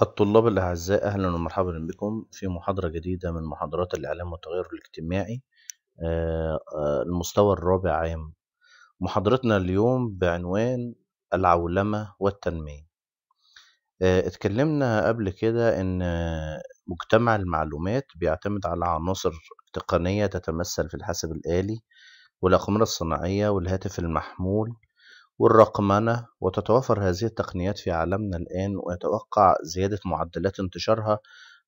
الطلاب الأعزاء أهلا ومرحبا بكم في محاضرة جديدة من محاضرات الإعلام والتغير الاجتماعي آه، آه، المستوى الرابع عام محاضرتنا اليوم بعنوان العولمة والتنمية آه، اتكلمنا قبل كده إن مجتمع المعلومات بيعتمد على عناصر تقنية تتمثل في الحاسب الآلي والأقمرة الصناعية والهاتف المحمول والرقمنة وتتوافر هذه التقنيات في عالمنا الآن ويتوقع زيادة معدلات انتشارها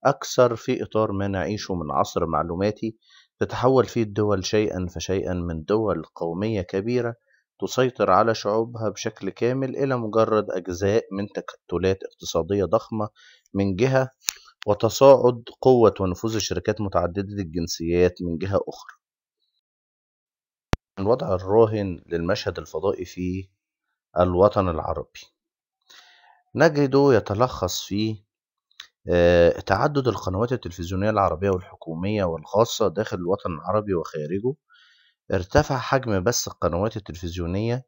أكثر في إطار ما نعيشه من عصر معلوماتي تتحول فيه الدول شيئا فشيئا من دول قومية كبيرة تسيطر على شعوبها بشكل كامل إلى مجرد أجزاء من تكتلات اقتصادية ضخمة من جهة وتصاعد قوة ونفوذ شركات متعددة الجنسيات من جهة أخرى الوضع الراهن للمشهد الفضائي في الوطن العربي نجده يتلخص في آه، تعدد القنوات التلفزيونية العربية والحكومية والخاصة داخل الوطن العربي وخارجه ارتفع حجم بث القنوات التلفزيونية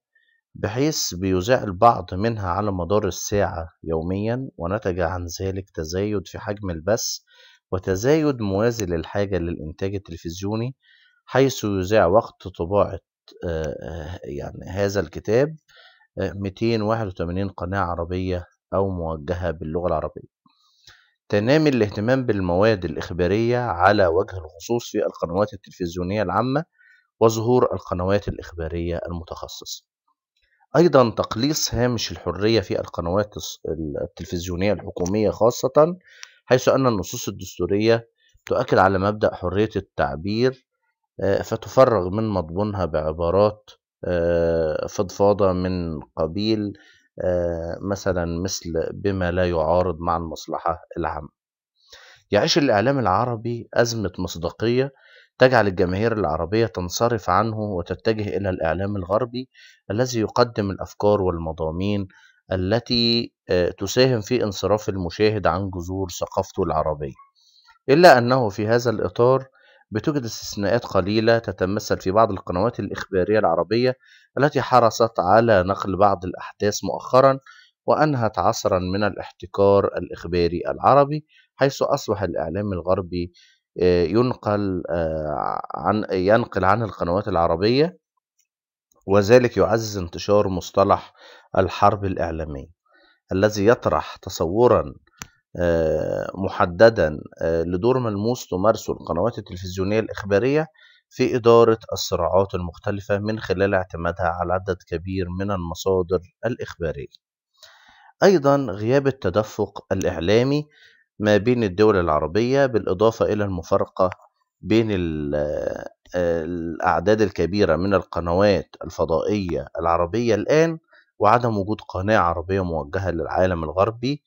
بحيث بيذاع البعض منها على مدار الساعة يوميا ونتج عن ذلك تزايد في حجم البث وتزايد موازي للحاجة للإنتاج التلفزيوني حيث يذاع وقت طباعة آه، آه، يعني هذا الكتاب 281 قناة عربية أو موجهة باللغة العربية تنامي الاهتمام بالمواد الإخبارية على وجه الخصوص في القنوات التلفزيونية العامة وظهور القنوات الإخبارية المتخصصة أيضا تقليص هامش الحرية في القنوات التلفزيونية الحكومية خاصة حيث أن النصوص الدستورية تؤكد على مبدأ حرية التعبير آه، فتفرغ من مضمونها بعبارات آه، فضفاضة من قبيل آه، مثلا مثل بما لا يعارض مع المصلحة العامة يعيش الإعلام العربي أزمة مصداقية تجعل الجماهير العربية تنصرف عنه وتتجه إلى الإعلام الغربي الذي يقدم الأفكار والمضامين التي آه، تساهم في انصراف المشاهد عن جذور ثقافته العربية إلا أنه في هذا الإطار بتوجد استثناءات قليلة تتمثل في بعض القنوات الإخبارية العربية التي حرصت على نقل بعض الأحداث مؤخرا وأنهت عصرا من الاحتكار الإخباري العربي حيث أصبح الإعلام الغربي آه، ينقل آه، عن ينقل عن القنوات العربية وذلك يعزز انتشار مصطلح الحرب الإعلامية الذي يطرح تصورا آه، محددا آه، لدور ملموس تمارسه القنوات التلفزيونية الإخبارية في إدارة الصراعات المختلفة من خلال اعتمادها على عدد كبير من المصادر الإخبارية أيضا غياب التدفق الإعلامي ما بين الدول العربية بالإضافة إلى المفارقة بين آه، الأعداد الكبيرة من القنوات الفضائية العربية الآن وعدم وجود قناة عربية موجهة للعالم الغربي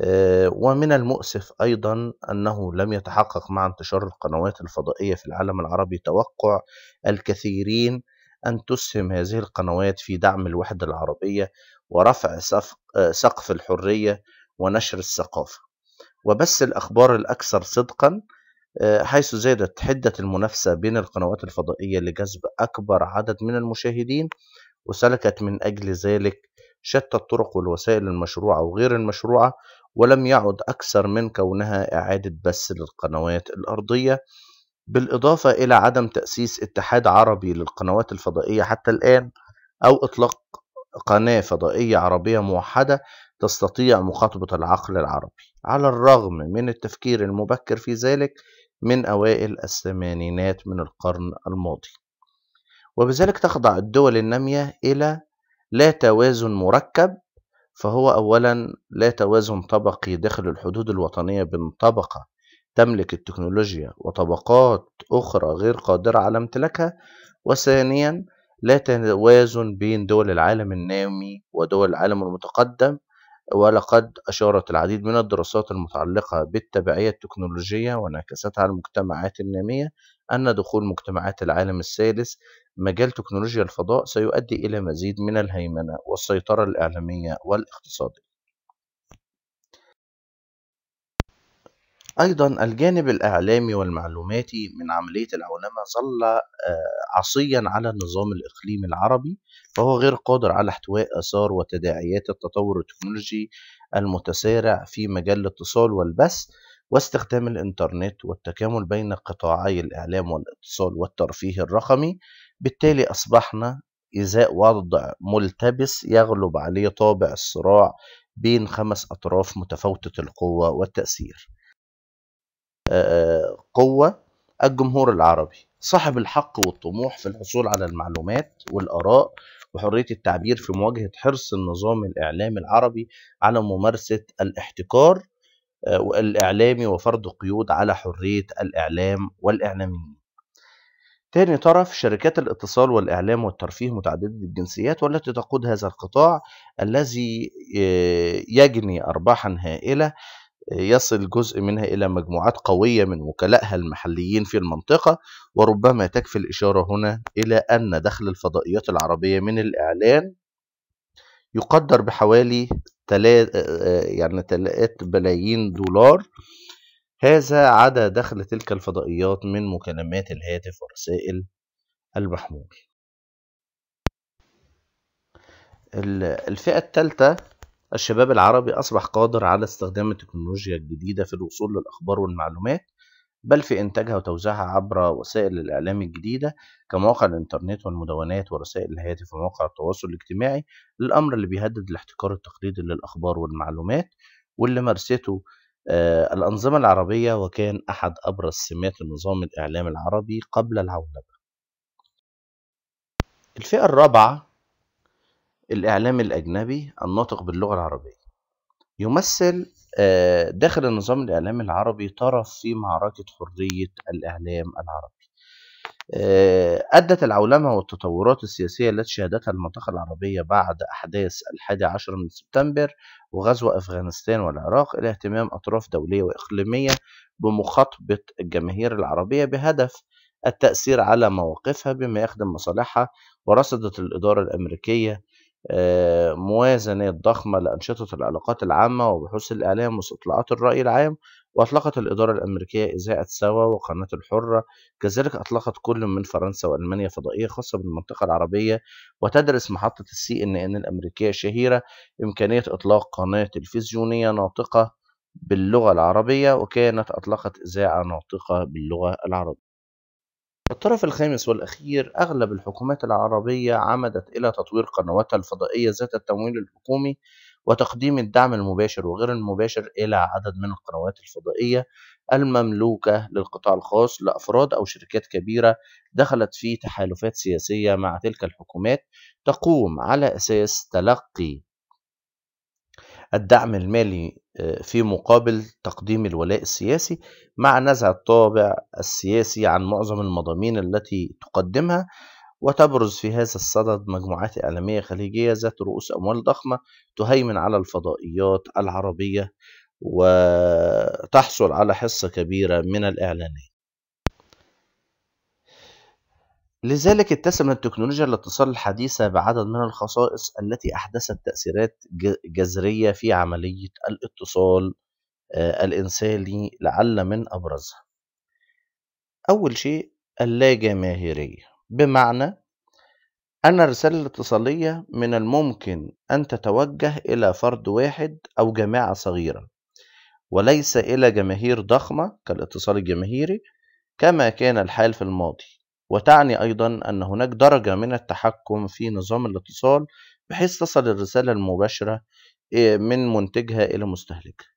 آه، ومن المؤسف أيضا أنه لم يتحقق مع انتشار القنوات الفضائية في العالم العربي توقع الكثيرين أن تسهم هذه القنوات في دعم الوحدة العربية ورفع آه، سقف الحرية ونشر الثقافة وبث الأخبار الأكثر صدقا آه، حيث زادت حدة المنافسة بين القنوات الفضائية لجذب أكبر عدد من المشاهدين وسلكت من أجل ذلك شتى الطرق والوسائل المشروعة وغير المشروعة ولم يعد أكثر من كونها إعادة بث للقنوات الأرضية بالإضافة إلى عدم تأسيس اتحاد عربي للقنوات الفضائية حتى الآن أو إطلاق قناة فضائية عربية موحدة تستطيع مخاطبة العقل العربي على الرغم من التفكير المبكر في ذلك من أوائل الثمانينات من القرن الماضي وبذلك تخضع الدول النامية إلى لا توازن مركب فهو أولا لا توازن طبقي داخل الحدود الوطنية بين طبقة تملك التكنولوجيا وطبقات أخرى غير قادرة على امتلاكها وثانيا لا توازن بين دول العالم النامي ودول العالم المتقدم ولقد أشارت العديد من الدراسات المتعلقة بالتبعية التكنولوجية وانعكاساتها على المجتمعات النامية أن دخول مجتمعات العالم الثالث مجال تكنولوجيا الفضاء سيؤدي إلى مزيد من الهيمنة والسيطرة الإعلامية والاقتصادية أيضا الجانب الإعلامي والمعلوماتي من عملية العولمة ظل آه، عصيا على النظام الإقليمي العربي فهو غير قادر على احتواء آثار وتداعيات التطور التكنولوجي المتسارع في مجال الاتصال والبث واستخدام الإنترنت والتكامل بين قطاعي الإعلام والاتصال والترفيه الرقمي بالتالي أصبحنا إزاء وضع ملتبس يغلب عليه طابع الصراع بين خمس أطراف متفاوتة القوة والتأثير آه، آه، قوة الجمهور العربي صاحب الحق والطموح في الحصول على المعلومات والآراء وحرية التعبير في مواجهة حرص النظام الإعلامي العربي على ممارسة الاحتكار آه، الإعلامي وفرض قيود على حرية الإعلام والإعلاميين تاني طرف شركات الاتصال والإعلام والترفيه متعددة الجنسيات والتي تقود هذا القطاع الذي يجني أرباحا هائلة يصل جزء منها إلى مجموعات قوية من وكلائها المحليين في المنطقة وربما تكفي الإشارة هنا إلى أن دخل الفضائيات العربية من الإعلان يقدر بحوالي آه، آه، يعني تلات يعني 3 بلايين دولار هذا عدا دخل تلك الفضائيات من مكالمات الهاتف ورسائل المحمول الفئة الثالثة الشباب العربي أصبح قادر على استخدام التكنولوجيا الجديدة في الوصول للأخبار والمعلومات بل في إنتاجها وتوزيعها عبر وسائل الإعلام الجديدة كمواقع الإنترنت والمدونات ورسائل الهاتف ومواقع التواصل الاجتماعي الأمر اللي بيهدد الاحتكار التقليدي للأخبار والمعلومات واللي مارسته آه الأنظمة العربية وكان أحد أبرز سمات النظام الإعلام العربي قبل العولمة الفئة الرابعة الإعلام الأجنبي الناطق باللغة العربية يمثل آه، داخل النظام الإعلامي العربي طرف في معركة حرية الإعلام العربي آه، أدت العولمة والتطورات السياسية التي شهدتها المنطقة العربية بعد أحداث الحادي عشر من سبتمبر وغزو أفغانستان والعراق إلى اهتمام أطراف دولية وإقليمية بمخاطبة الجماهير العربية بهدف التأثير على مواقفها بما يخدم مصالحها ورصدت الإدارة الأمريكية آه، موازنة ضخمة لأنشطة العلاقات العامة وبحوث الإعلام واستطلاعات الرأي العام وأطلقت الإدارة الأمريكية إذاعة سوا وقناة الحرة كذلك أطلقت كل من فرنسا وألمانيا فضائية خاصة بالمنطقة العربية وتدرس محطة السي إن إن الأمريكية الشهيرة إمكانية إطلاق قناة تلفزيونية ناطقة باللغة العربية وكانت أطلقت إذاعة ناطقة باللغة العربية الطرف الخامس والأخير أغلب الحكومات العربية عمدت إلى تطوير قنواتها الفضائية ذات التمويل الحكومي وتقديم الدعم المباشر وغير المباشر إلى عدد من القنوات الفضائية المملوكة للقطاع الخاص لأفراد أو شركات كبيرة دخلت في تحالفات سياسية مع تلك الحكومات تقوم على أساس تلقي الدعم المالي آه، في مقابل تقديم الولاء السياسي مع نزع الطابع السياسي عن معظم المضامين التي تقدمها وتبرز في هذا الصدد مجموعات إعلامية خليجية ذات رؤوس أموال ضخمة تهيمن على الفضائيات العربية وتحصل على حصة كبيرة من الإعلانات لذلك اتسمت تكنولوجيا الاتصال الحديثة بعدد من الخصائص التي أحدثت تأثيرات جذرية في عملية الاتصال آه، الإنساني لعل من أبرزها أول شيء اللاجماهيرية بمعنى أن الرسالة الاتصالية من الممكن أن تتوجه إلى فرد واحد أو جماعة صغيرة وليس إلى جماهير ضخمة كالاتصال الجماهيري كما كان الحال في الماضي وتعني أيضا أن هناك درجة من التحكم في نظام الاتصال بحيث تصل الرسالة المباشرة إيه، من منتجها إلى مستهلكها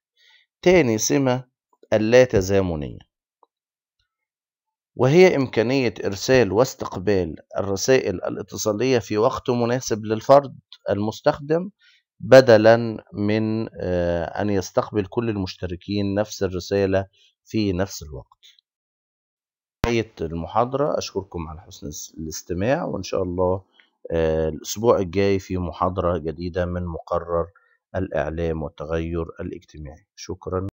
تاني سمة اللا تزامنية وهي إمكانية إرسال واستقبال الرسائل الاتصالية في وقت مناسب للفرد المستخدم بدلا من آه، أن يستقبل كل المشتركين نفس الرسالة في نفس الوقت نهاية المحاضرة أشكركم على حسن الاستماع وإن شاء الله آه، الأسبوع الجاي في محاضرة جديدة من مقرر الإعلام والتغير الاجتماعي شكرا